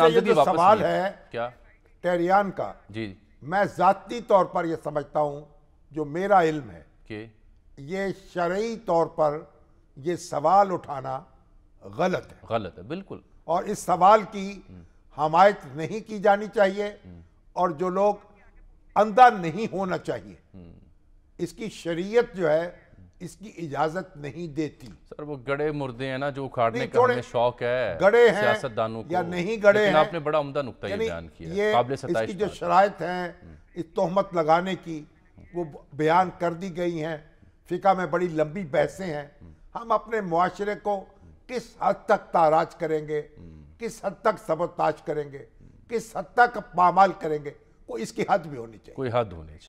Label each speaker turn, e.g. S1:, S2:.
S1: सवाल है क्या तेरियान का जी मैं जाती तौर पर यह समझता हूं जो मेरा इल्म है
S2: कि
S1: ये शर्य तौर पर यह सवाल उठाना गलत है
S2: गलत है बिल्कुल
S1: और इस सवाल की हम्म। हमायत नहीं की जानी चाहिए हम्म। और जो लोग अंधा नहीं होना चाहिए
S2: हम्म।
S1: इसकी शरीयत जो है इसकी इजाजत नहीं देती
S2: सर वो गड़े मुर्दे हैं ना जो उखाड़ने का हमें शौक है गड़े हैं सियासतदानों या नहीं गड़े हैं आपने बड़ा उम्दा नुकता ये बयान किया ये इसकी जो
S1: शरात है इस तोहमत लगाने की वो बयान कर दी गई हैं फिका में बड़ी लंबी बहसें हैं हम अपने माशरे को किस हद तक ताराज करेंगे किस हद तक सबोताज करेंगे किस हद तक पामाल करेंगे कोई इसकी हद भी होनी चाहिए
S2: कोई हद होनी चाहिए